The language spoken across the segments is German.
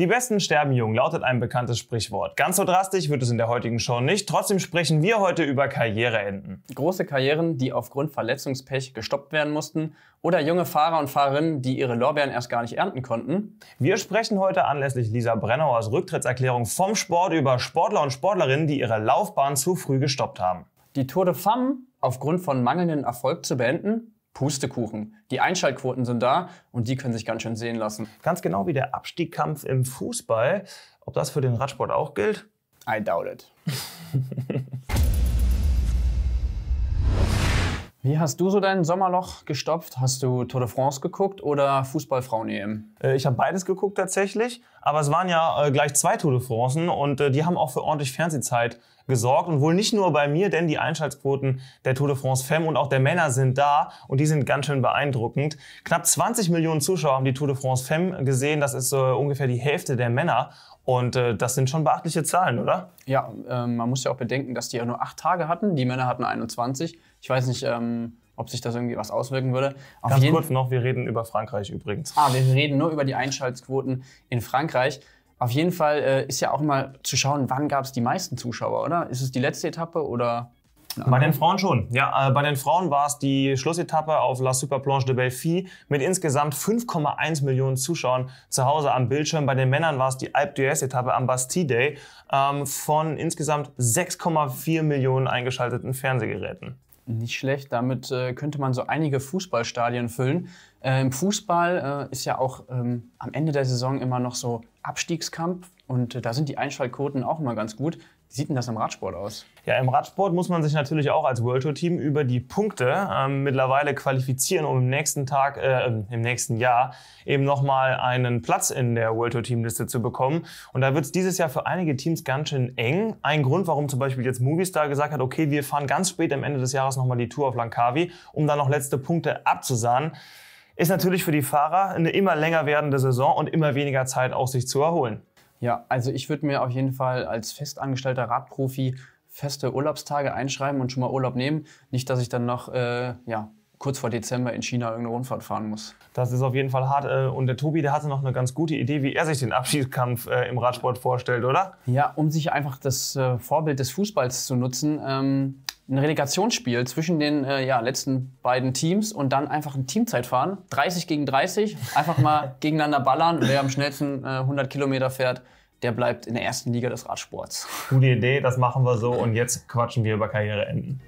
Die Besten sterben jung, lautet ein bekanntes Sprichwort. Ganz so drastisch wird es in der heutigen Show nicht, trotzdem sprechen wir heute über Karriereenden. Große Karrieren, die aufgrund Verletzungspech gestoppt werden mussten oder junge Fahrer und Fahrerinnen, die ihre Lorbeeren erst gar nicht ernten konnten. Wir sprechen heute anlässlich Lisa Brennauers Rücktrittserklärung vom Sport über Sportler und Sportlerinnen, die ihre Laufbahn zu früh gestoppt haben. Die Tour de Femme aufgrund von mangelndem Erfolg zu beenden Pustekuchen. Die Einschaltquoten sind da und die können sich ganz schön sehen lassen. Ganz genau wie der Abstiegskampf im Fußball. Ob das für den Radsport auch gilt? I doubt it. Wie hast du so dein Sommerloch gestopft? Hast du Tour de France geguckt oder Fußballfrauen-EM? Äh, ich habe beides geguckt tatsächlich, aber es waren ja äh, gleich zwei Tour de France und äh, die haben auch für ordentlich Fernsehzeit gesorgt und wohl nicht nur bei mir, denn die Einschaltquoten der Tour de France Femme und auch der Männer sind da und die sind ganz schön beeindruckend. Knapp 20 Millionen Zuschauer haben die Tour de France Femme gesehen, das ist äh, ungefähr die Hälfte der Männer und äh, das sind schon beachtliche Zahlen, oder? Ja, ähm, man muss ja auch bedenken, dass die ja nur acht Tage hatten, die Männer hatten 21. Ich weiß nicht, ähm, ob sich das irgendwie was auswirken würde. Auf Ganz kurz noch, wir reden über Frankreich übrigens. Ah, wir reden nur über die Einschaltquoten in Frankreich. Auf jeden Fall äh, ist ja auch mal zu schauen, wann gab es die meisten Zuschauer, oder? Ist es die letzte Etappe oder? Bei den Frauen schon. Ja, äh, bei den Frauen war es die Schlussetappe auf La Superplanche de Belfi mit insgesamt 5,1 Millionen Zuschauern zu Hause am Bildschirm. Bei den Männern war es die Alpe d'Huez-Etappe am Bastille Day ähm, von insgesamt 6,4 Millionen eingeschalteten Fernsehgeräten. Nicht schlecht, damit äh, könnte man so einige Fußballstadien füllen. Äh, Im Fußball äh, ist ja auch ähm, am Ende der Saison immer noch so Abstiegskampf und äh, da sind die Einschaltquoten auch immer ganz gut. Wie sieht denn das im Radsport aus? Ja, im Radsport muss man sich natürlich auch als World Tour Team über die Punkte ähm, mittlerweile qualifizieren, um im nächsten Tag, äh, ähm, im nächsten Jahr eben nochmal einen Platz in der World Tour Team Liste zu bekommen. Und da wird es dieses Jahr für einige Teams ganz schön eng. Ein Grund, warum zum Beispiel jetzt Movistar gesagt hat, okay, wir fahren ganz spät am Ende des Jahres nochmal die Tour auf Langkawi, um dann noch letzte Punkte abzusahnen ist natürlich für die Fahrer eine immer länger werdende Saison und immer weniger Zeit, auch sich zu erholen. Ja, also ich würde mir auf jeden Fall als festangestellter Radprofi feste Urlaubstage einschreiben und schon mal Urlaub nehmen. Nicht, dass ich dann noch äh, ja, kurz vor Dezember in China irgendeine Rundfahrt fahren muss. Das ist auf jeden Fall hart. Äh, und der Tobi, der hatte noch eine ganz gute Idee, wie er sich den Abschiedskampf äh, im Radsport vorstellt, oder? Ja, um sich einfach das äh, Vorbild des Fußballs zu nutzen. Ähm ein Relegationsspiel zwischen den äh, ja, letzten beiden Teams und dann einfach ein Teamzeitfahren. 30 gegen 30, einfach mal gegeneinander ballern. Wer am schnellsten äh, 100 Kilometer fährt, der bleibt in der ersten Liga des Radsports. Gute Idee, das machen wir so und jetzt quatschen wir über Karriereenden.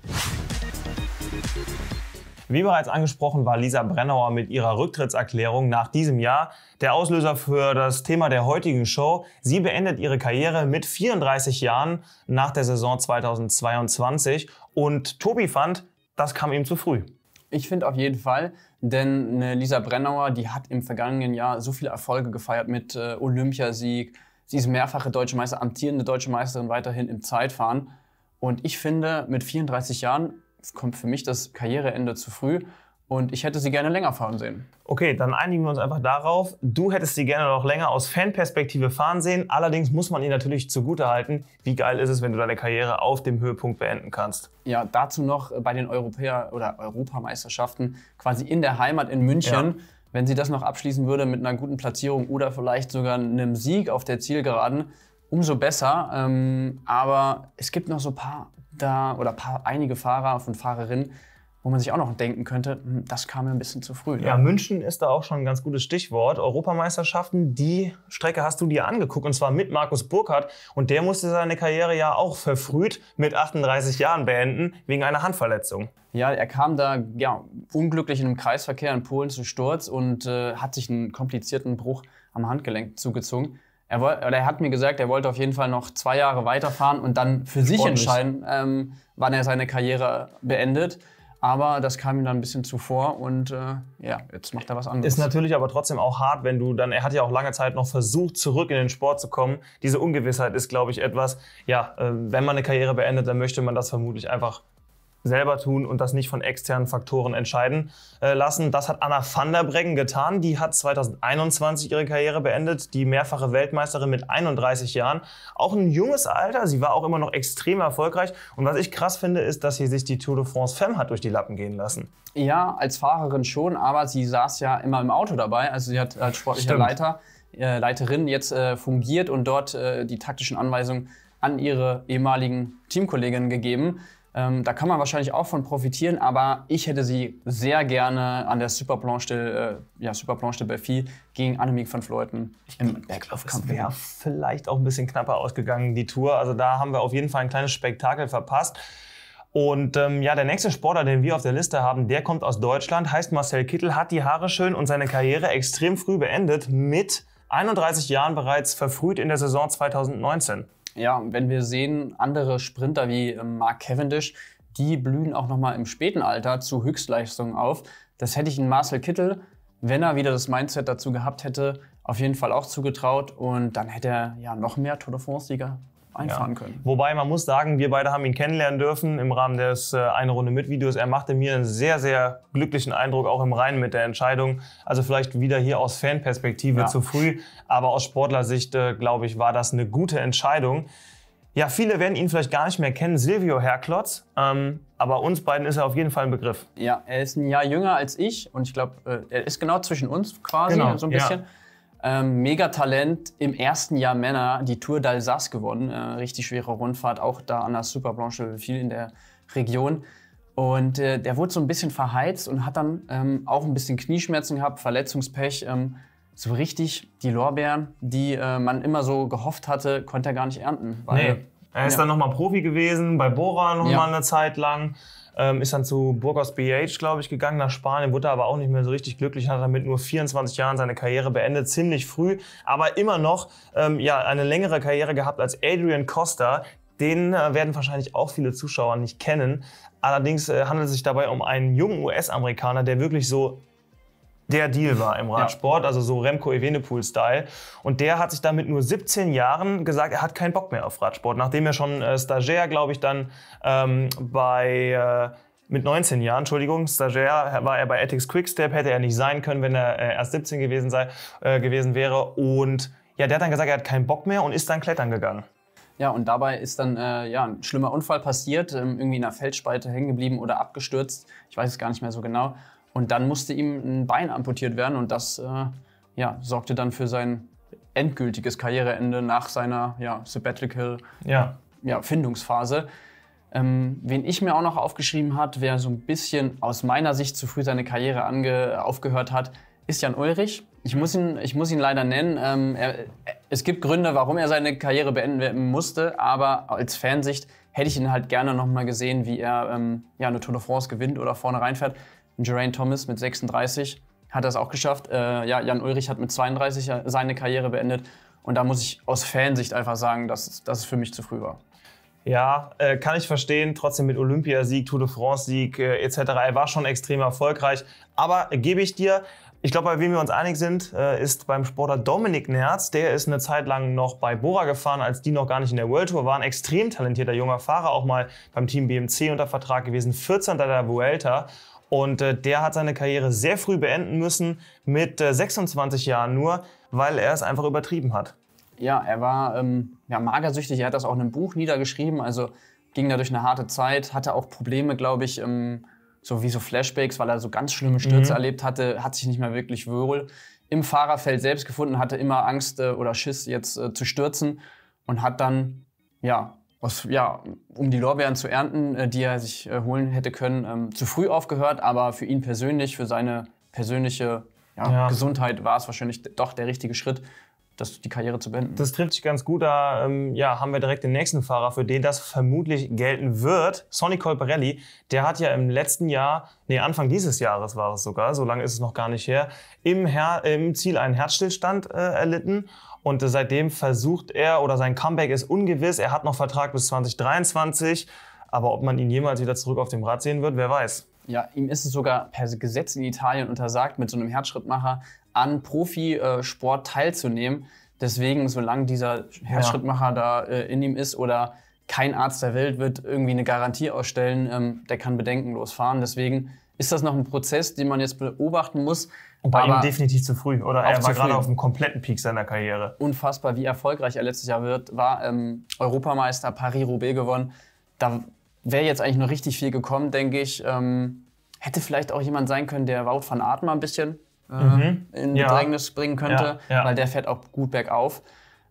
Wie bereits angesprochen, war Lisa Brennauer mit ihrer Rücktrittserklärung nach diesem Jahr der Auslöser für das Thema der heutigen Show. Sie beendet ihre Karriere mit 34 Jahren nach der Saison 2022 und Tobi fand, das kam ihm zu früh. Ich finde auf jeden Fall, denn ne, Lisa Brennauer, die hat im vergangenen Jahr so viele Erfolge gefeiert mit äh, Olympiasieg. Sie ist mehrfache deutsche Meister, amtierende deutsche Meisterin weiterhin im Zeitfahren. Und ich finde, mit 34 Jahren kommt für mich das Karriereende zu früh. Und ich hätte sie gerne länger fahren sehen. Okay, dann einigen wir uns einfach darauf. Du hättest sie gerne noch länger aus Fanperspektive fahren sehen. Allerdings muss man ihr natürlich zugutehalten. Wie geil ist es, wenn du deine Karriere auf dem Höhepunkt beenden kannst? Ja, dazu noch äh, bei den Europäer- oder Europameisterschaften quasi in der Heimat in München. Ja. Wenn sie das noch abschließen würde mit einer guten Platzierung oder vielleicht sogar einem Sieg auf der Zielgeraden, umso besser. Ähm, aber es gibt noch so ein paar da oder paar, einige Fahrer und Fahrerinnen, wo man sich auch noch denken könnte, hm, das kam mir ein bisschen zu früh. Ne? Ja, München ist da auch schon ein ganz gutes Stichwort. Europameisterschaften, die Strecke hast du dir angeguckt und zwar mit Markus Burkhardt und der musste seine Karriere ja auch verfrüht mit 38 Jahren beenden wegen einer Handverletzung. Ja, er kam da ja, unglücklich in einem Kreisverkehr in Polen zu Sturz und äh, hat sich einen komplizierten Bruch am Handgelenk zugezogen. Er, wollt, er, hat mir gesagt, er wollte auf jeden Fall noch zwei Jahre weiterfahren und dann für Sportlich. sich entscheiden, ähm, wann er seine Karriere beendet. Aber das kam ihm dann ein bisschen zuvor und äh, ja, jetzt macht er was anderes. Ist natürlich aber trotzdem auch hart, wenn du dann, er hat ja auch lange Zeit noch versucht, zurück in den Sport zu kommen. Diese Ungewissheit ist, glaube ich, etwas, ja, äh, wenn man eine Karriere beendet, dann möchte man das vermutlich einfach selber tun und das nicht von externen Faktoren entscheiden äh, lassen. Das hat Anna van der Breggen getan. Die hat 2021 ihre Karriere beendet, die mehrfache Weltmeisterin mit 31 Jahren. Auch ein junges Alter, sie war auch immer noch extrem erfolgreich. Und was ich krass finde, ist, dass sie sich die Tour de France Femme hat durch die Lappen gehen lassen. Ja, als Fahrerin schon, aber sie saß ja immer im Auto dabei. Also sie hat als sportliche Leiter, äh, Leiterin jetzt äh, fungiert und dort äh, die taktischen Anweisungen an ihre ehemaligen Teamkolleginnen gegeben. Ähm, da kann man wahrscheinlich auch von profitieren, aber ich hätte sie sehr gerne an der Superplanche, de, äh, ja, Superplanche de Belfi gegen Annemiek van Fleuten im Berglaufkampf. wäre vielleicht auch ein bisschen knapper ausgegangen, die Tour. Also da haben wir auf jeden Fall ein kleines Spektakel verpasst. Und ähm, ja, der nächste Sportler, den wir auf der Liste haben, der kommt aus Deutschland, heißt Marcel Kittel, hat die Haare schön und seine Karriere extrem früh beendet mit 31 Jahren bereits verfrüht in der Saison 2019. Ja, wenn wir sehen, andere Sprinter wie ähm, Mark Cavendish, die blühen auch nochmal im späten Alter zu Höchstleistungen auf. Das hätte ich in Marcel Kittel, wenn er wieder das Mindset dazu gehabt hätte, auf jeden Fall auch zugetraut und dann hätte er ja noch mehr Tour de France-Sieger einfahren ja. können. Wobei man muss sagen, wir beide haben ihn kennenlernen dürfen im Rahmen des äh, Eine Runde mit Videos. Er machte mir einen sehr, sehr glücklichen Eindruck, auch im Reinen mit der Entscheidung. Also vielleicht wieder hier aus Fanperspektive ja. zu früh, aber aus Sportlersicht, äh, glaube ich, war das eine gute Entscheidung. Ja, viele werden ihn vielleicht gar nicht mehr kennen, Silvio Herklotz. Ähm, aber uns beiden ist er auf jeden Fall ein Begriff. Ja, er ist ein Jahr jünger als ich und ich glaube, äh, er ist genau zwischen uns quasi genau, so ein bisschen. Ja. Ähm, Megatalent im ersten Jahr Männer, die Tour d'Alsace gewonnen. Äh, richtig schwere Rundfahrt, auch da an der Superblanche, viel in der Region. Und äh, der wurde so ein bisschen verheizt und hat dann ähm, auch ein bisschen Knieschmerzen gehabt, Verletzungspech. Ähm, so richtig die Lorbeeren, die äh, man immer so gehofft hatte, konnte er gar nicht ernten. Weil, nee, er ist ja. dann nochmal Profi gewesen, bei Bora nochmal ja. eine Zeit lang ähm, ist dann zu Burgos BH, glaube ich, gegangen nach Spanien, wurde aber auch nicht mehr so richtig glücklich, hat damit nur 24 Jahren seine Karriere beendet, ziemlich früh, aber immer noch ähm, ja, eine längere Karriere gehabt als Adrian Costa. Den äh, werden wahrscheinlich auch viele Zuschauer nicht kennen. Allerdings äh, handelt es sich dabei um einen jungen US-Amerikaner, der wirklich so der Deal war im Radsport, ja. also so Remco Evenepoel-Style. Und der hat sich dann mit nur 17 Jahren gesagt, er hat keinen Bock mehr auf Radsport, nachdem er schon äh, Stagiaire, glaube ich, dann ähm, bei... Äh, mit 19 Jahren, Entschuldigung, Stagiair äh, war er bei Ethics Quickstep, hätte er nicht sein können, wenn er äh, erst 17 gewesen, sei, äh, gewesen wäre. Und ja, der hat dann gesagt, er hat keinen Bock mehr und ist dann klettern gegangen. Ja, und dabei ist dann äh, ja, ein schlimmer Unfall passiert, ähm, irgendwie in einer Feldspalte hängen geblieben oder abgestürzt. Ich weiß es gar nicht mehr so genau. Und dann musste ihm ein Bein amputiert werden und das äh, ja, sorgte dann für sein endgültiges Karriereende nach seiner ja, Sabbatical ja. Ja, Findungsphase. Ähm, wen ich mir auch noch aufgeschrieben hat, wer so ein bisschen aus meiner Sicht zu früh seine Karriere ange aufgehört hat, ist Jan Ulrich. Ich muss ihn, ich muss ihn leider nennen. Ähm, er, es gibt Gründe, warum er seine Karriere beenden musste, aber als Fansicht hätte ich ihn halt gerne nochmal gesehen, wie er ähm, ja, eine Tour de France gewinnt oder vorne reinfährt. Geraint Thomas mit 36 hat das auch geschafft. Äh, ja, Jan Ulrich hat mit 32 seine Karriere beendet. Und da muss ich aus Fansicht einfach sagen, dass, dass es für mich zu früh war. Ja, äh, kann ich verstehen. Trotzdem mit Olympiasieg, Tour de France-Sieg äh, etc. Er war schon extrem erfolgreich. Aber äh, gebe ich dir, ich glaube, bei wem wir uns einig sind, äh, ist beim Sportler Dominik Nerz. Der ist eine Zeit lang noch bei Bora gefahren, als die noch gar nicht in der World Tour waren. Extrem talentierter junger Fahrer, auch mal beim Team BMC unter Vertrag gewesen, 14. der Vuelta. Und äh, der hat seine Karriere sehr früh beenden müssen, mit äh, 26 Jahren nur, weil er es einfach übertrieben hat. Ja, er war ähm, ja, magersüchtig, er hat das auch in einem Buch niedergeschrieben, also ging durch eine harte Zeit, hatte auch Probleme, glaube ich, ähm, so wie so Flashbacks, weil er so ganz schlimme Stürze mhm. erlebt hatte, hat sich nicht mehr wirklich wohl im Fahrerfeld selbst gefunden, hatte immer Angst äh, oder Schiss jetzt äh, zu stürzen und hat dann ja aus, ja, um die Lorbeeren zu ernten, äh, die er sich äh, holen hätte können, ähm, zu früh aufgehört. Aber für ihn persönlich, für seine persönliche ja, ja. Gesundheit war es wahrscheinlich doch der richtige Schritt, das, die Karriere zu beenden. Das trifft sich ganz gut. Da ähm, ja, haben wir direkt den nächsten Fahrer, für den das vermutlich gelten wird. Sonny Colparelli, der hat ja im letzten Jahr, nee, Anfang dieses Jahres war es sogar, so lange ist es noch gar nicht her, im, Her im Ziel einen Herzstillstand äh, erlitten. Und äh, seitdem versucht er, oder sein Comeback ist ungewiss. Er hat noch Vertrag bis 2023. Aber ob man ihn jemals wieder zurück auf dem Rad sehen wird, wer weiß. Ja, ihm ist es sogar per Gesetz in Italien untersagt, mit so einem Herzschrittmacher an Profisport teilzunehmen. Deswegen, solange dieser Herzschrittmacher ja. da äh, in ihm ist oder kein Arzt der Welt wird irgendwie eine Garantie ausstellen, ähm, der kann bedenkenlos fahren. Deswegen ist das noch ein Prozess, den man jetzt beobachten muss. Und bei ihm definitiv zu früh, oder? Er war gerade auf dem kompletten Peak seiner Karriere. Unfassbar, wie erfolgreich er letztes Jahr wird, war ähm, Europameister, Paris-Roubaix gewonnen. Da wäre jetzt eigentlich noch richtig viel gekommen, denke ich. Ähm, hätte vielleicht auch jemand sein können, der Wout van Aert mal ein bisschen äh, mhm. in Bedrängnis ja. bringen könnte, ja, ja. weil der fährt auch gut bergauf.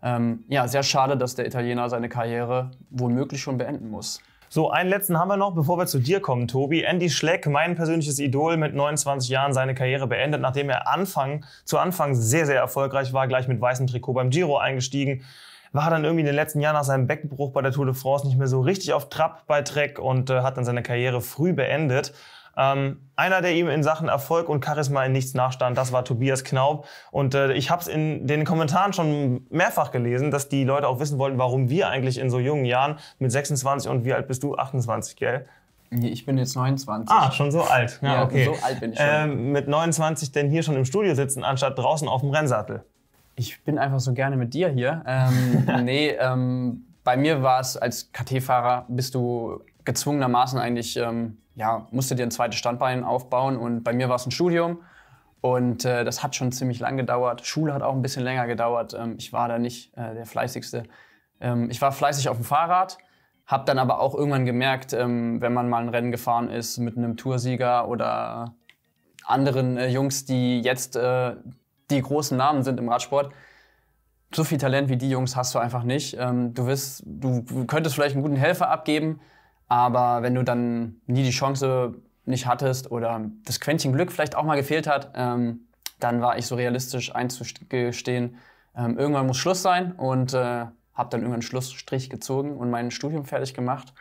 Ähm, ja, sehr schade, dass der Italiener seine Karriere womöglich schon beenden muss. So, einen letzten haben wir noch, bevor wir zu dir kommen, Tobi. Andy Schleck, mein persönliches Idol, mit 29 Jahren seine Karriere beendet, nachdem er Anfang, zu Anfang sehr, sehr erfolgreich war, gleich mit weißem Trikot beim Giro eingestiegen war dann irgendwie in den letzten Jahren nach seinem Beckenbruch bei der Tour de France nicht mehr so richtig auf Trab bei Trek und äh, hat dann seine Karriere früh beendet. Ähm, einer, der ihm in Sachen Erfolg und Charisma in nichts nachstand, das war Tobias Knaub. Und äh, ich habe es in den Kommentaren schon mehrfach gelesen, dass die Leute auch wissen wollten, warum wir eigentlich in so jungen Jahren mit 26 und wie alt bist du? 28, gell? Nee, Ich bin jetzt 29. Ah, schon so alt. Ja, ja okay. So alt bin ich schon. Ähm, mit 29 denn hier schon im Studio sitzen, anstatt draußen auf dem Rennsattel? ich bin einfach so gerne mit dir hier. Ähm, nee, ähm, bei mir war es als KT-Fahrer, bist du gezwungenermaßen eigentlich, ähm, ja, musst du dir ein zweites Standbein aufbauen. Und bei mir war es ein Studium. Und äh, das hat schon ziemlich lang gedauert. Schule hat auch ein bisschen länger gedauert. Ähm, ich war da nicht äh, der Fleißigste. Ähm, ich war fleißig auf dem Fahrrad, habe dann aber auch irgendwann gemerkt, ähm, wenn man mal ein Rennen gefahren ist mit einem Toursieger oder anderen äh, Jungs, die jetzt äh, die großen Namen sind im Radsport. So viel Talent wie die Jungs hast du einfach nicht. Ähm, du, wirst, du könntest vielleicht einen guten Helfer abgeben, aber wenn du dann nie die Chance nicht hattest oder das Quäntchen Glück vielleicht auch mal gefehlt hat, ähm, dann war ich so realistisch einzugestehen, ähm, irgendwann muss Schluss sein und äh, habe dann irgendwann einen Schlussstrich gezogen und mein Studium fertig gemacht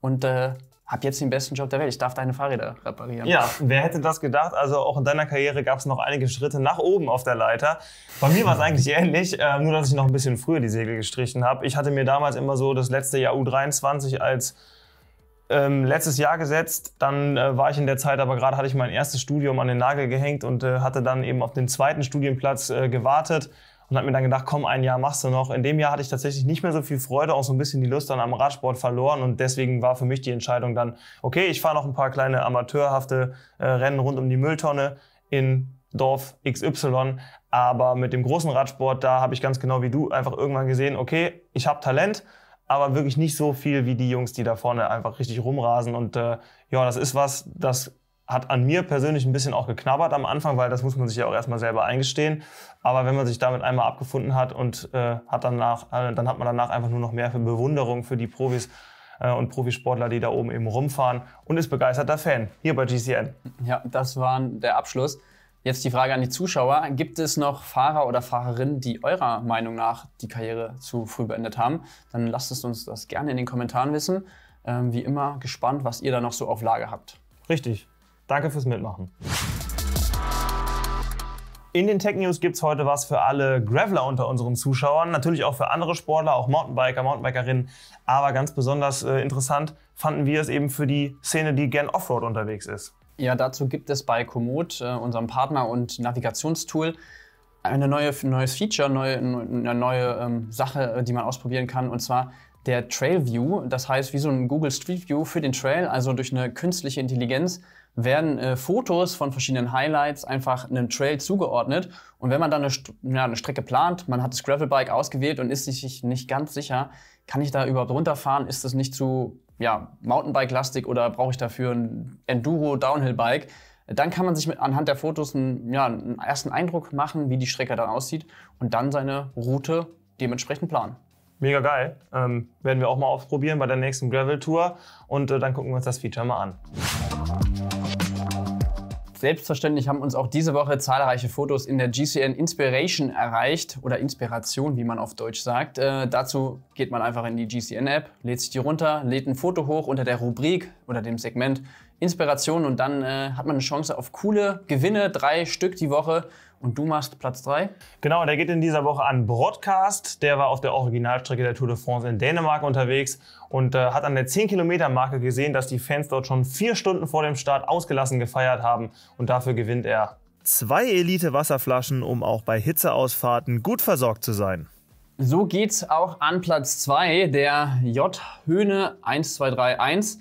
und äh, habe jetzt den besten Job der Welt, ich darf deine Fahrräder reparieren. Ja, wer hätte das gedacht? Also auch in deiner Karriere gab es noch einige Schritte nach oben auf der Leiter. Bei mir war es eigentlich mhm. ähnlich, äh, nur dass ich noch ein bisschen früher die Segel gestrichen habe. Ich hatte mir damals immer so das letzte Jahr U23 als ähm, letztes Jahr gesetzt. Dann äh, war ich in der Zeit, aber gerade hatte ich mein erstes Studium an den Nagel gehängt und äh, hatte dann eben auf den zweiten Studienplatz äh, gewartet und habe mir dann gedacht, komm, ein Jahr machst du noch. In dem Jahr hatte ich tatsächlich nicht mehr so viel Freude, auch so ein bisschen die Lust dann am Radsport verloren und deswegen war für mich die Entscheidung dann, okay, ich fahre noch ein paar kleine amateurhafte äh, Rennen rund um die Mülltonne in Dorf XY, aber mit dem großen Radsport, da habe ich ganz genau wie du einfach irgendwann gesehen, okay, ich habe Talent, aber wirklich nicht so viel wie die Jungs, die da vorne einfach richtig rumrasen und äh, ja, das ist was, das hat an mir persönlich ein bisschen auch geknabbert am Anfang, weil das muss man sich ja auch erstmal selber eingestehen. Aber wenn man sich damit einmal abgefunden hat und äh, hat danach, äh, dann hat man danach einfach nur noch mehr für Bewunderung für die Profis äh, und Profisportler, die da oben eben rumfahren und ist begeisterter Fan hier bei GCN. Ja, das war der Abschluss. Jetzt die Frage an die Zuschauer. Gibt es noch Fahrer oder Fahrerinnen, die eurer Meinung nach die Karriere zu früh beendet haben? Dann lasst es uns das gerne in den Kommentaren wissen. Ähm, wie immer gespannt, was ihr da noch so auf Lage habt. Richtig. Danke fürs Mitmachen. In den Tech News gibt es heute was für alle Graveler unter unseren Zuschauern, natürlich auch für andere Sportler, auch Mountainbiker, Mountainbikerinnen. Aber ganz besonders äh, interessant fanden wir es eben für die Szene, die gern Offroad unterwegs ist. Ja, dazu gibt es bei Komoot, äh, unserem Partner und Navigationstool, eine neue neues Feature, neue, eine neue ähm, Sache, äh, die man ausprobieren kann. Und zwar der Trail View. Das heißt, wie so ein Google Street View für den Trail, also durch eine künstliche Intelligenz werden äh, Fotos von verschiedenen Highlights einfach einem Trail zugeordnet. Und wenn man dann eine, ja, eine Strecke plant, man hat das Gravelbike ausgewählt und ist sich nicht ganz sicher, kann ich da überhaupt runterfahren? Ist das nicht zu ja, Mountainbike-lastig oder brauche ich dafür ein Enduro-Downhill-Bike? Dann kann man sich mit, anhand der Fotos einen, ja, einen ersten Eindruck machen, wie die Strecke dann aussieht und dann seine Route dementsprechend planen. Mega geil. Ähm, werden wir auch mal ausprobieren bei der nächsten Gravel-Tour und äh, dann gucken wir uns das Feature mal an. Selbstverständlich haben uns auch diese Woche zahlreiche Fotos in der GCN Inspiration erreicht oder Inspiration, wie man auf Deutsch sagt. Äh, dazu geht man einfach in die GCN App, lädt sich die runter, lädt ein Foto hoch unter der Rubrik oder dem Segment Inspiration und dann äh, hat man eine Chance auf coole Gewinne, drei Stück die Woche. Und du machst Platz drei. Genau, der geht in dieser Woche an Broadcast. Der war auf der Originalstrecke der Tour de France in Dänemark unterwegs und äh, hat an der 10-Kilometer-Marke gesehen, dass die Fans dort schon vier Stunden vor dem Start ausgelassen gefeiert haben. Und dafür gewinnt er. Zwei Elite-Wasserflaschen, um auch bei Hitzeausfahrten gut versorgt zu sein. So geht's auch an Platz 2, der J-Höhne 1231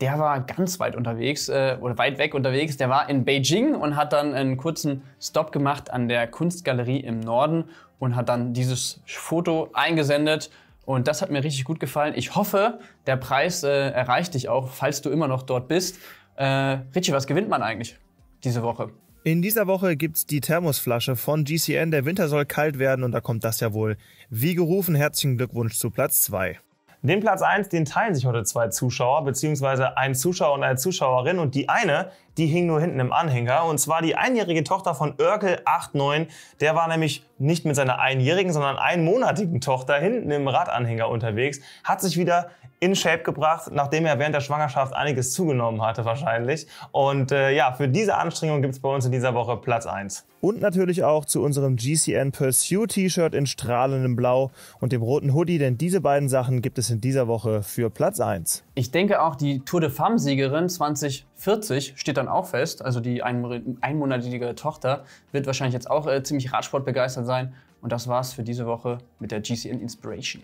der war ganz weit unterwegs äh, oder weit weg unterwegs. Der war in Beijing und hat dann einen kurzen Stop gemacht an der Kunstgalerie im Norden und hat dann dieses Foto eingesendet. Und das hat mir richtig gut gefallen. Ich hoffe, der Preis äh, erreicht dich auch, falls du immer noch dort bist. Äh, Richie, was gewinnt man eigentlich diese Woche? In dieser Woche gibt's die Thermosflasche von GCN. Der Winter soll kalt werden und da kommt das ja wohl. Wie gerufen, herzlichen Glückwunsch zu Platz 2. Den Platz 1, den teilen sich heute zwei Zuschauer, beziehungsweise ein Zuschauer und eine Zuschauerin. Und die eine die hing nur hinten im Anhänger. Und zwar die einjährige Tochter von Örkel 89. Der war nämlich nicht mit seiner einjährigen, sondern einmonatigen Tochter hinten im Radanhänger unterwegs. Hat sich wieder in Shape gebracht, nachdem er während der Schwangerschaft einiges zugenommen hatte wahrscheinlich. Und äh, ja, für diese Anstrengung gibt es bei uns in dieser Woche Platz 1. Und natürlich auch zu unserem GCN Pursuit T-Shirt in strahlendem Blau und dem roten Hoodie, denn diese beiden Sachen gibt es in dieser Woche für Platz 1. Ich denke auch die Tour de Femme-Siegerin 20 40 steht dann auch fest. Also die einmonatige Tochter wird wahrscheinlich jetzt auch äh, ziemlich Radsportbegeistert sein. Und das war's für diese Woche mit der GCN Inspiration.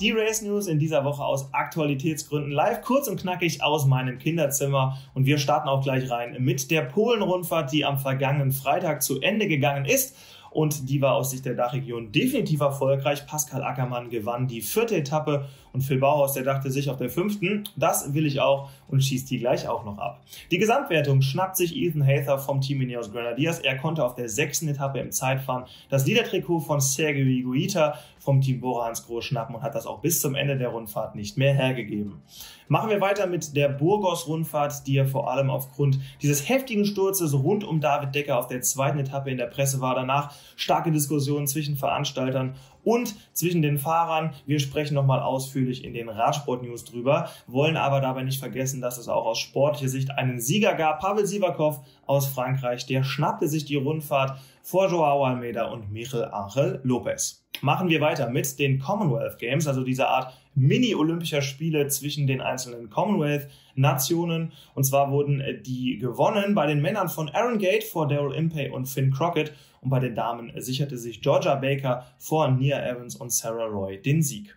Die Race News in dieser Woche aus Aktualitätsgründen live, kurz und knackig aus meinem Kinderzimmer. Und wir starten auch gleich rein mit der Polen-Rundfahrt, die am vergangenen Freitag zu Ende gegangen ist und die war aus Sicht der Dachregion definitiv erfolgreich. Pascal Ackermann gewann die vierte Etappe und Phil Bauhaus, der dachte sich auf der fünften, das will ich auch und schießt die gleich auch noch ab. Die Gesamtwertung schnappt sich Ethan Hather vom Team Ineos Grenadiers. Er konnte auf der sechsten Etappe im Zeitfahren das Liedertrikot von Sergio Higuita vom Team Bora ans Groß schnappen und hat das auch bis zum Ende der Rundfahrt nicht mehr hergegeben. Machen wir weiter mit der Burgos-Rundfahrt, die ja vor allem aufgrund dieses heftigen Sturzes rund um David Decker auf der zweiten Etappe in der Presse war. Danach starke Diskussionen zwischen Veranstaltern und zwischen den Fahrern. Wir sprechen nochmal ausführlich in den Radsport-News drüber, wollen aber dabei nicht vergessen, dass es auch aus sportlicher Sicht einen Sieger gab. Pavel Sivakov aus Frankreich, der schnappte sich die Rundfahrt vor Joao Almeida und Michel Angel Lopez machen wir weiter mit den Commonwealth Games, also dieser Art Mini-Olympischer Spiele zwischen den einzelnen Commonwealth-Nationen. Und zwar wurden äh, die gewonnen bei den Männern von Aaron Gate vor Daryl Impey und Finn Crockett. Und bei den Damen sicherte sich Georgia Baker vor Nia Evans und Sarah Roy den Sieg.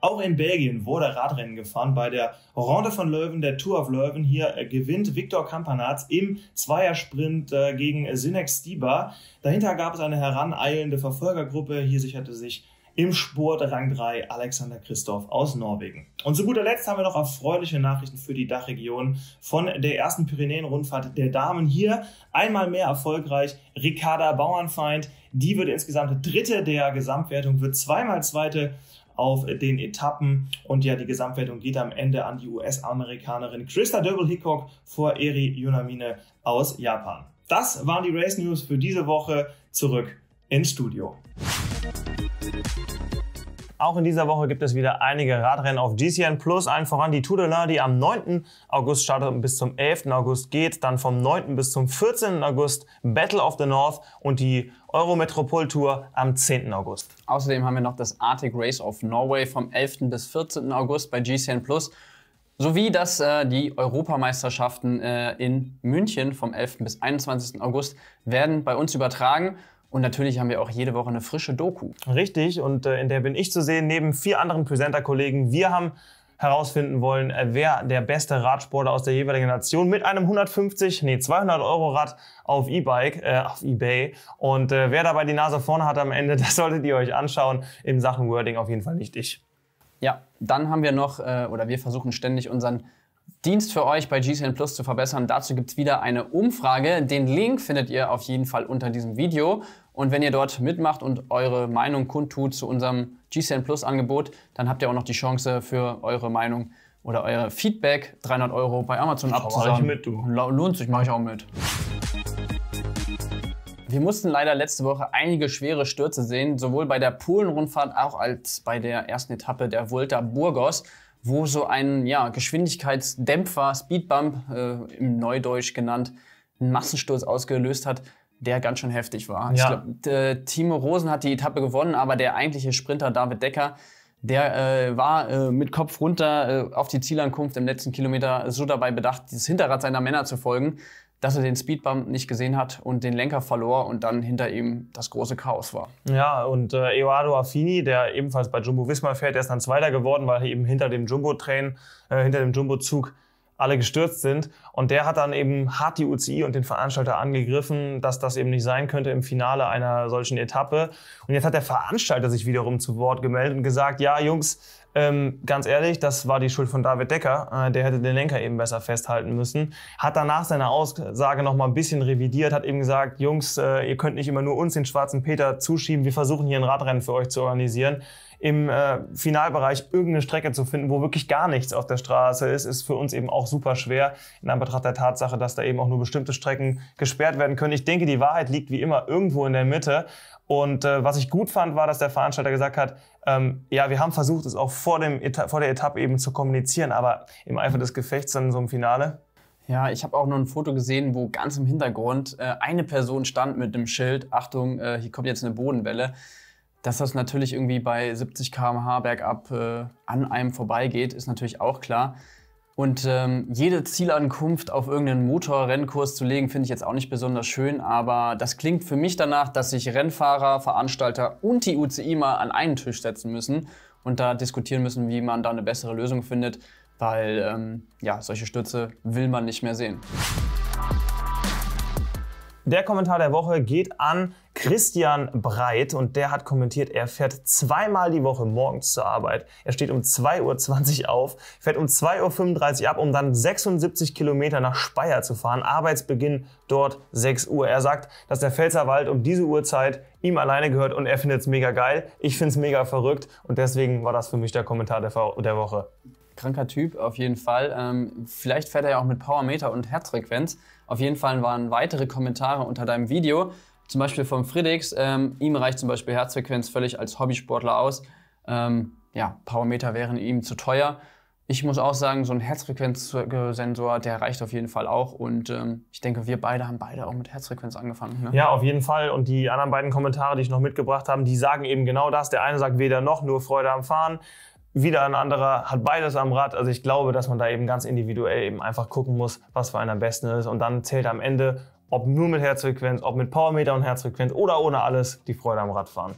Auch in Belgien wurde Radrennen gefahren. Bei der Ronde von Löwen, der Tour of Löwen, hier äh, gewinnt Viktor Kampanatz im Zweiersprint äh, gegen Sinek Stiba. Dahinter gab es eine heraneilende Verfolgergruppe. Hier sicherte sich im Sport Rang 3 Alexander Christoph aus Norwegen. Und zu guter Letzt haben wir noch erfreuliche Nachrichten für die Dachregion von der ersten Pyrenäen-Rundfahrt der Damen. Hier einmal mehr erfolgreich Ricarda Bauernfeind. Die wird insgesamt Dritte der Gesamtwertung, wird zweimal Zweite auf den Etappen. Und ja, die Gesamtwertung geht am Ende an die US-Amerikanerin Krista Double hickok vor Eri Yunamine aus Japan. Das waren die Race News für diese Woche. Zurück ins Studio. Auch in dieser Woche gibt es wieder einige Radrennen auf GCN Plus. Allen voran die Tour de l'Ain, die am 9. August startet und bis zum 11. August geht. Dann vom 9. bis zum 14. August Battle of the North und die Eurometropol Tour am 10. August. Außerdem haben wir noch das Arctic Race of Norway vom 11. bis 14. August bei GCN Plus sowie dass äh, die Europameisterschaften äh, in München vom 11. bis 21. August werden bei uns übertragen. Und natürlich haben wir auch jede Woche eine frische Doku. Richtig, und äh, in der bin ich zu sehen, neben vier anderen Presenter-Kollegen. Wir haben herausfinden wollen, äh, wer der beste Radsportler aus der jeweiligen Nation mit einem 150, nee 200 Euro Rad auf E-Bike, äh, auf eBay. Und äh, wer dabei die Nase vorne hat am Ende, das solltet ihr euch anschauen. In Sachen Wording auf jeden Fall nicht ich. Ja, dann haben wir noch, äh, oder wir versuchen ständig unseren Dienst für euch bei GCN Plus zu verbessern. Dazu gibt es wieder eine Umfrage. Den Link findet ihr auf jeden Fall unter diesem Video. Und wenn ihr dort mitmacht und eure Meinung kundtut zu unserem GCN Plus Angebot, dann habt ihr auch noch die Chance für eure Meinung oder euer Feedback 300 Euro bei Amazon abzusagen. Mach ich mit, du. Lohnt sich, mache ich auch mit. Wir mussten leider letzte Woche einige schwere Stürze sehen, sowohl bei der Polen-Rundfahrt auch als bei der ersten Etappe der Volta Burgos wo so ein ja, Geschwindigkeitsdämpfer, Speedbump äh, im Neudeutsch genannt, einen Massensturz ausgelöst hat, der ganz schön heftig war. Ja. Ich glaube, Timo Rosen hat die Etappe gewonnen, aber der eigentliche Sprinter David Decker, der äh, war äh, mit Kopf runter äh, auf die Zielankunft im letzten Kilometer so dabei bedacht, dieses Hinterrad seiner Männer zu folgen, dass er den Speedbump nicht gesehen hat und den Lenker verlor und dann hinter ihm das große Chaos war. Ja, und äh, Eoardo Affini, der ebenfalls bei Jumbo Wismar fährt, der ist dann Zweiter geworden, weil eben hinter dem Jumbo-Train, äh, hinter dem Jumbo-Zug alle gestürzt sind. Und der hat dann eben hart die UCI und den Veranstalter angegriffen, dass das eben nicht sein könnte im Finale einer solchen Etappe. Und jetzt hat der Veranstalter sich wiederum zu Wort gemeldet und gesagt, ja Jungs, ähm, ganz ehrlich, das war die Schuld von David Decker. Äh, der hätte den Lenker eben besser festhalten müssen. Hat danach seine Aussage noch mal ein bisschen revidiert, hat eben gesagt, Jungs, äh, ihr könnt nicht immer nur uns den schwarzen Peter zuschieben. Wir versuchen hier ein Radrennen für euch zu organisieren im äh, Finalbereich irgendeine Strecke zu finden, wo wirklich gar nichts auf der Straße ist, ist für uns eben auch super schwer in Anbetracht der Tatsache, dass da eben auch nur bestimmte Strecken gesperrt werden können. Ich denke, die Wahrheit liegt wie immer irgendwo in der Mitte. Und äh, was ich gut fand, war, dass der Veranstalter gesagt hat, ähm, ja, wir haben versucht, es auch vor, dem vor der Etappe eben zu kommunizieren, aber im Eifer des Gefechts dann so im Finale. Ja, ich habe auch nur ein Foto gesehen, wo ganz im Hintergrund äh, eine Person stand mit dem Schild, Achtung, äh, hier kommt jetzt eine Bodenwelle. Dass das natürlich irgendwie bei 70 km/h bergab äh, an einem vorbeigeht, ist natürlich auch klar. Und ähm, jede Zielankunft auf irgendeinen Motorrennkurs zu legen, finde ich jetzt auch nicht besonders schön. Aber das klingt für mich danach, dass sich Rennfahrer, Veranstalter und die UCI mal an einen Tisch setzen müssen und da diskutieren müssen, wie man da eine bessere Lösung findet. Weil ähm, ja, solche Stürze will man nicht mehr sehen. Der Kommentar der Woche geht an Christian Breit und der hat kommentiert, er fährt zweimal die Woche morgens zur Arbeit. Er steht um 2.20 Uhr auf, fährt um 2.35 Uhr ab, um dann 76 Kilometer nach Speyer zu fahren. Arbeitsbeginn dort 6 Uhr. Er sagt, dass der Pfälzerwald um diese Uhrzeit ihm alleine gehört und er findet es mega geil. Ich finde es mega verrückt und deswegen war das für mich der Kommentar der, der Woche. Kranker Typ, auf jeden Fall. Ähm, vielleicht fährt er ja auch mit Powermeter und Herzfrequenz. Auf jeden Fall waren weitere Kommentare unter deinem Video, zum Beispiel vom Friedrichs. Ähm, ihm reicht zum Beispiel Herzfrequenz völlig als Hobbysportler aus. Ähm, ja, Powermeter wären ihm zu teuer. Ich muss auch sagen, so ein Herzfrequenzsensor, der reicht auf jeden Fall auch. Und ähm, ich denke, wir beide haben beide auch mit Herzfrequenz angefangen. Ne? Ja, auf jeden Fall. Und die anderen beiden Kommentare, die ich noch mitgebracht habe, die sagen eben genau das. Der eine sagt weder noch, nur Freude am Fahren wieder ein anderer hat beides am Rad. Also ich glaube, dass man da eben ganz individuell eben einfach gucken muss, was für einen am besten ist. Und dann zählt am Ende, ob nur mit Herzfrequenz, ob mit Powermeter und Herzfrequenz oder ohne alles, die Freude am Radfahren.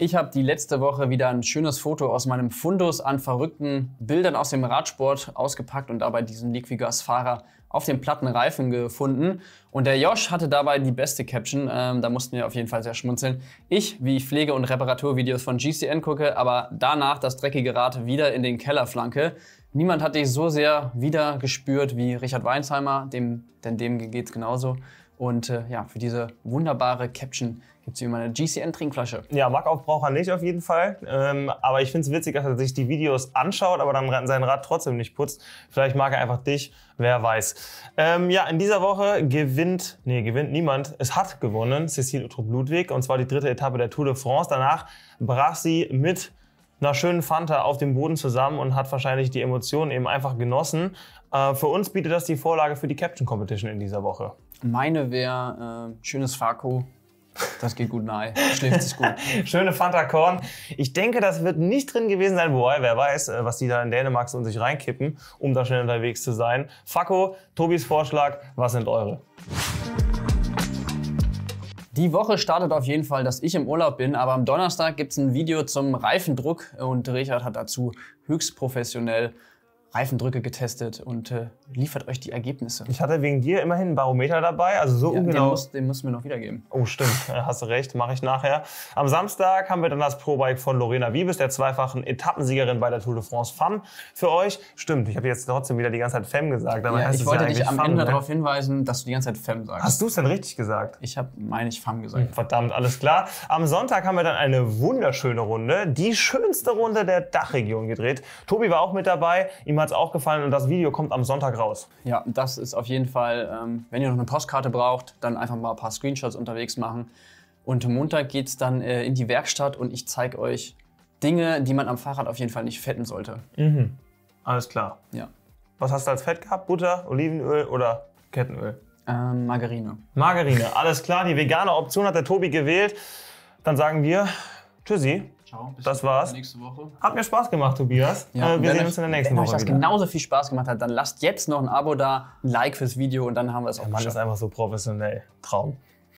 Ich habe die letzte Woche wieder ein schönes Foto aus meinem Fundus an verrückten Bildern aus dem Radsport ausgepackt und dabei diesen Liquigas-Fahrer auf dem platten Reifen gefunden. Und der Josh hatte dabei die beste Caption. Ähm, da mussten wir auf jeden Fall sehr schmunzeln. Ich, wie ich Pflege- und Reparaturvideos von GCN gucke, aber danach das dreckige Rad wieder in den Keller flanke. Niemand hat dich so sehr wieder gespürt wie Richard Weinsheimer, dem, denn dem geht's genauso. Und äh, ja, für diese wunderbare Caption gibt es wie immer eine GCN-Trinkflasche. Ja, Mackaufbraucher nicht auf jeden Fall. Ähm, aber ich finde es witzig, dass er sich die Videos anschaut, aber dann sein Rad trotzdem nicht putzt. Vielleicht mag er einfach dich, wer weiß. Ähm, ja, in dieser Woche gewinnt, nee, gewinnt niemand. Es hat gewonnen, Cecile Utrup-Ludwig, und zwar die dritte Etappe der Tour de France. Danach brach sie mit einer schönen Fanta auf dem Boden zusammen und hat wahrscheinlich die Emotionen eben einfach genossen. Äh, für uns bietet das die Vorlage für die Caption Competition in dieser Woche. Meine wäre äh, schönes Fako. Das geht gut nahe. Schläft sich gut. Schöne Fanta Korn. Ich denke, das wird nicht drin gewesen sein. Wobei, wer weiß, äh, was die da in Dänemark so in sich reinkippen, um da schnell unterwegs zu sein. Fako, Tobis Vorschlag, was sind eure? Die Woche startet auf jeden Fall, dass ich im Urlaub bin, aber am Donnerstag gibt es ein Video zum Reifendruck und Richard hat dazu höchst professionell Reifendrücke getestet und äh, liefert euch die Ergebnisse. Ich hatte wegen dir immerhin einen Barometer dabei, also so ja, ungenau. Den, muss, den müssen wir noch wiedergeben. Oh, stimmt, hast du recht, mache ich nachher. Am Samstag haben wir dann das Probike von Lorena Wiebes, der zweifachen Etappensiegerin bei der Tour de France Femme, für euch. Stimmt, ich habe jetzt trotzdem wieder die ganze Zeit Femme gesagt. Ja, ich wollte ja dich am Femme, Ende ne? darauf hinweisen, dass du die ganze Zeit Femme sagst. Hast du es denn richtig gesagt? Ich habe, meine ich, Femme gesagt. Hm, verdammt, alles klar. Am Sonntag haben wir dann eine wunderschöne Runde, die schönste Runde der Dachregion gedreht. Tobi war auch mit dabei. Ihm ihm hat es auch gefallen und das Video kommt am Sonntag raus. Ja, das ist auf jeden Fall, ähm, wenn ihr noch eine Postkarte braucht, dann einfach mal ein paar Screenshots unterwegs machen. Und Montag geht es dann äh, in die Werkstatt und ich zeige euch Dinge, die man am Fahrrad auf jeden Fall nicht fetten sollte. Mhm. Alles klar. Ja. Was hast du als Fett gehabt? Butter, Olivenöl oder Kettenöl? Ähm, Margarine. Margarine, alles klar. Die vegane Option hat der Tobi gewählt. Dann sagen wir Tschüssi Ciao, bis das war's. nächste Woche. Hat mir Spaß gemacht, Tobias. Ja, äh, wir sehen euch, uns in der nächsten wenn Woche. Wenn euch das wieder. genauso viel Spaß gemacht hat, dann lasst jetzt noch ein Abo da, ein Like fürs Video und dann haben wir es auch. Der Mann geschafft. ist einfach so professionell. Traum.